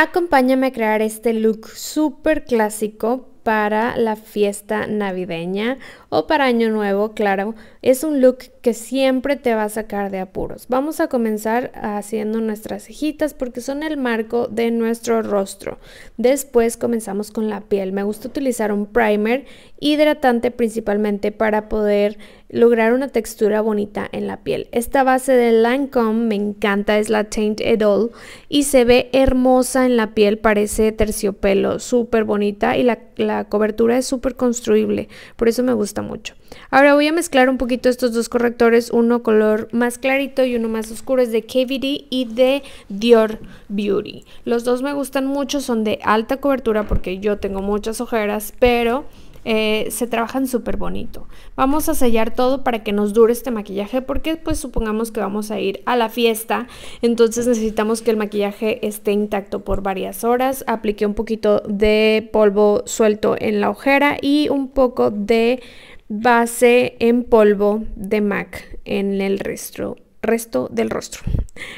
Acompáñame a crear este look súper clásico para la fiesta navideña o para Año Nuevo, claro. Es un look siempre te va a sacar de apuros. Vamos a comenzar haciendo nuestras cejitas porque son el marco de nuestro rostro. Después comenzamos con la piel. Me gusta utilizar un primer hidratante principalmente para poder lograr una textura bonita en la piel. Esta base de Lancome me encanta, es la Taint et All y se ve hermosa en la piel, parece terciopelo, súper bonita y la, la cobertura es súper construible, por eso me gusta mucho. Ahora voy a mezclar un poquito estos dos correctores, uno color más clarito y uno más oscuro, es de KVD y de Dior Beauty. Los dos me gustan mucho, son de alta cobertura porque yo tengo muchas ojeras, pero... Eh, se trabajan súper bonito. Vamos a sellar todo para que nos dure este maquillaje porque pues supongamos que vamos a ir a la fiesta, entonces necesitamos que el maquillaje esté intacto por varias horas. Apliqué un poquito de polvo suelto en la ojera y un poco de base en polvo de MAC en el resto, resto del rostro.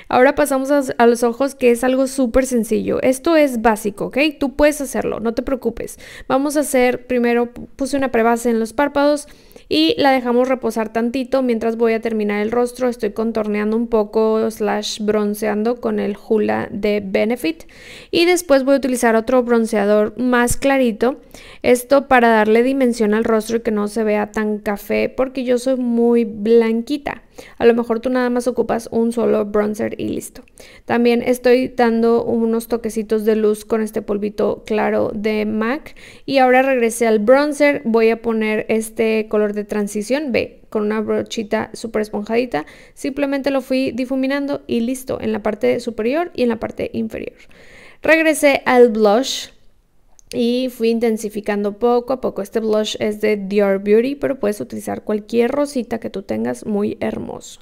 Ahora pasamos a, los ojos, que es algo súper sencillo. Esto es básico, ¿ok? Tú puedes hacerlo, no te preocupes. Vamos a hacer, primero puse una prebase en los párpados y la dejamos reposar tantito mientras voy a terminar el rostro. Estoy contorneando un poco, slash bronceando con el Hula de Benefit. Y después voy a utilizar otro bronceador más clarito. Esto para darle dimensión al rostro y que no se vea tan café porque yo soy muy blanquita. A lo mejor tú nada más ocupas un solo bronzer y listo. También estoy dando unos toquecitos de luz con este polvito claro de MAC. Y ahora regresé al bronzer, voy a poner este color de transición, B con una brochita súper esponjadita. Simplemente lo fui difuminando y listo, en la parte superior y en la parte inferior. Regresé al blush y fui intensificando poco a poco. Este blush es de Dior Beauty, pero puedes utilizar cualquier rosita que tú tengas, muy hermoso.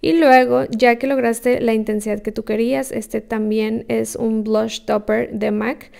Y luego, ya que lograste la intensidad que tú querías, este también es un blush topper de MAC.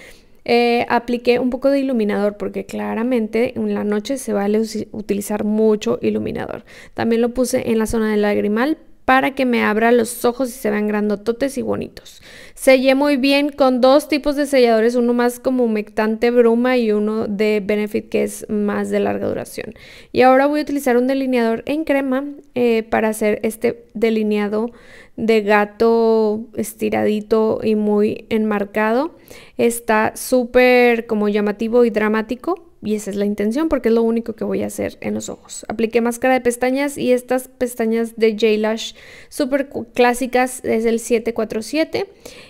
Eh, apliqué un poco de iluminador porque claramente en la noche se vale utilizar mucho iluminador. También lo puse en la zona del lagrimal, para que me abra los ojos y se vean grandototes y bonitos. Sellé muy bien con dos tipos de selladores, uno más como humectante bruma y uno de Benefit que es más de larga duración. Y ahora voy a utilizar un delineador en crema eh, para hacer este delineado de gato estiradito y muy enmarcado. Está súper como llamativo y dramático y esa es la intención porque es lo único que voy a hacer en los ojos. Apliqué máscara de pestañas y estas pestañas de J-Lash súper clásicas es el 747.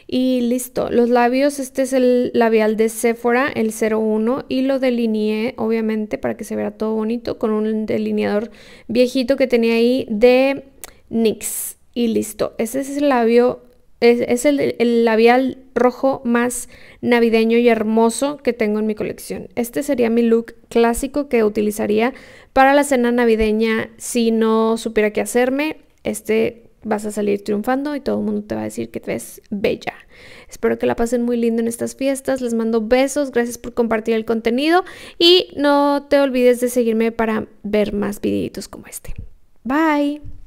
Y listo, los labios, este es el labial de Sephora, el 01. Y lo delineé obviamente para que se vea todo bonito con un delineador viejito que tenía ahí de NYX. Y listo, ese es el labio, es, el, el labial rojo más navideño y hermoso que tengo en mi colección. Este sería mi look clásico que utilizaría para la cena navideña si no supiera qué hacerme. Este vas a salir triunfando y todo el mundo te va a decir que te ves bella. Espero que la pasen muy lindo en estas fiestas. Les mando besos. Gracias por compartir el contenido. Y no te olvides de seguirme para ver más videitos como este. Bye.